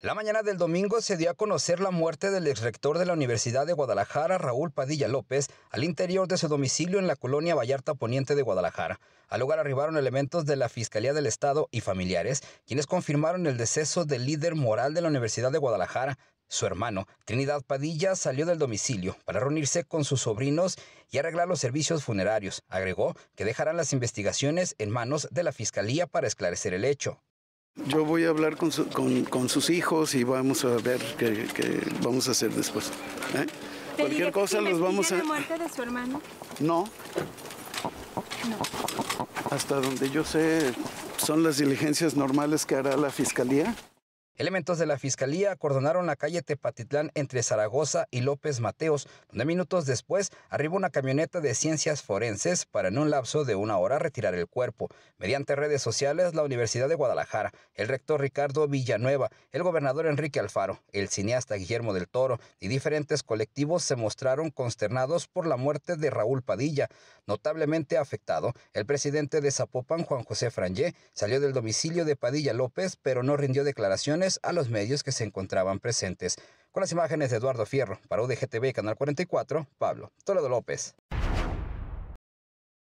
La mañana del domingo se dio a conocer la muerte del exrector de la Universidad de Guadalajara, Raúl Padilla López, al interior de su domicilio en la colonia Vallarta Poniente de Guadalajara. Al lugar arribaron elementos de la Fiscalía del Estado y familiares, quienes confirmaron el deceso del líder moral de la Universidad de Guadalajara. Su hermano, Trinidad Padilla, salió del domicilio para reunirse con sus sobrinos y arreglar los servicios funerarios. Agregó que dejarán las investigaciones en manos de la Fiscalía para esclarecer el hecho. Yo voy a hablar con, con, sus hijos y vamos a ver qué, vamos a hacer después. ¿eh? Cualquier cosa los vamos a... la muerte de su hermano? No. No. Hasta donde yo sé, son las diligencias normales que hará la fiscalía. Elementos de la Fiscalía acordonaron la calle Tepatitlán entre Zaragoza y López Mateos, donde minutos después arribó una camioneta de ciencias forenses para en un lapso de una hora retirar el cuerpo. Mediante redes sociales, la Universidad de Guadalajara, el rector Ricardo Villanueva, el gobernador Enrique Alfaro, el cineasta Guillermo del Toro y diferentes colectivos se mostraron consternados por la muerte de Raúl Padilla. Notablemente afectado, el presidente de Zapopan, Juan José Frangé, salió del domicilio de Padilla López, pero no rindió declaraciones a los medios que se encontraban presentes. Con las imágenes de Eduardo Fierro, para UDGTV Canal 44, Pablo Toledo López.